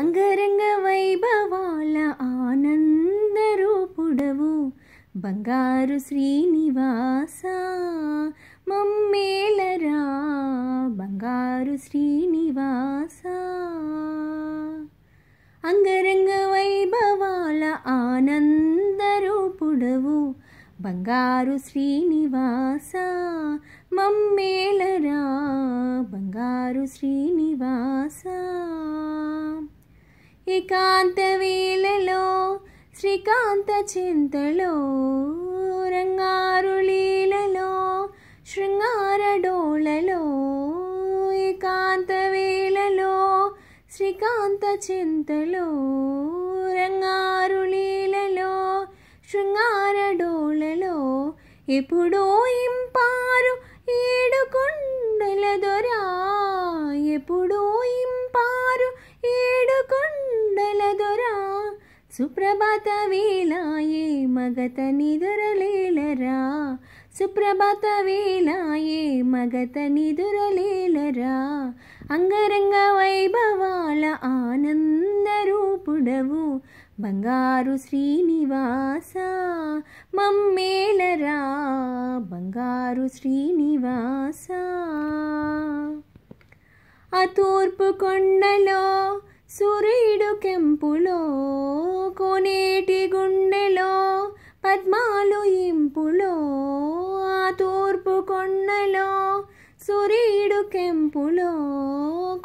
అంగరంగ వైభవాల ఆనంద రూపుడవు బంగారు శ్రీనివాస మమ్మేలరా బంగారు శ్రీనివాస అంగరంగ వైభవాల ఆనంద రూపుడవు బంగారు శ్రీనివాస మమ్మేలరా బంగారు శ్రీనివాస శ్రీకాంత వేలలో శ్రీకాంత చింతలో రంగారు లీలలో శృంగారడోళలో ఏకాంత వేలలో శ్రీకాంత చింతలో రంగారు లీలలో శృంగారడోళలో ఎప్పుడో సుప్రభాత వేలాయే మగత ನಿದುರಲೇಲರಾ సుప్రభాత వేలాయే మగత ನಿದುರಲೇಲರಾ అంగరంగ వైభవాల ఆనందరూపుడవు బంగారు శ్రీనివాస మమ్మేలరా బంగారు శ్రీనివాస ఆ తూర్పు కొండలో సూర్యుడు కెంపులో పద్మాలు ఇంపులో ఆ తూర్పు కొండలో సురీడు కెంపులో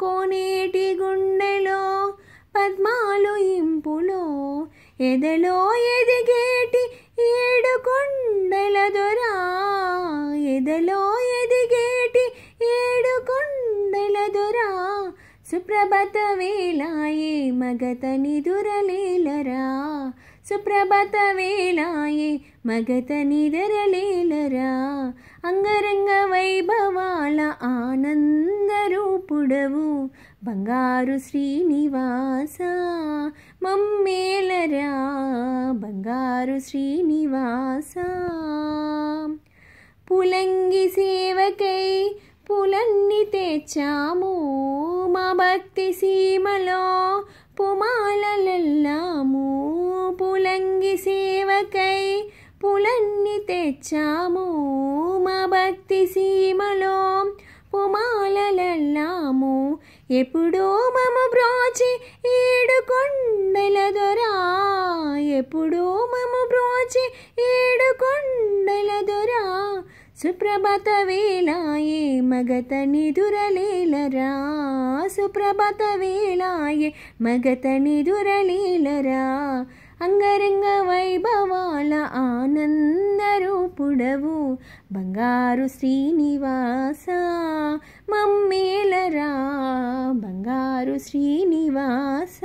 కోనేటి గుండెలో పద్మాలు ఇంపులో ఎదలో ఎదిగేటి ఏడు కొండల దొరా ఎదలో ఎదిగేటి ఏడు కొండల దొరా సుప్రభత వేలాయే మగతని దురలేలరా సుప్రభాత వేళాయే మగత నిదరలేలరా అంగరంగ వైభవాల ఆనందరూపుడవు బంగారు శ్రీనివాస మమ్మేలరా బంగారు శ్రీనివాస పులంగి సేవకై పులన్ని తెచ్చాము మా భక్తి సీమలో పుమాలలల్లాము పులంగి సేవకై పులన్ని తెచ్చాము మా భక్తి సీమలో పుమాలలల్లాము ఎప్పుడో మమ బ్రోచి ఏడు కొండల దొరా ఎప్పుడో మమ బ్రోచి ఏడు కొండల దొరా సుప్రభత వేళాయే మగత నిదురలేలరా సుప్రభత వేళాయే మగత నిదురలేలరా అంగరంగ వైభవాల ఆనందరూపుడవు బంగారు శ్రీనివాస మమ్మేలరా బంగారు శ్రీనివాస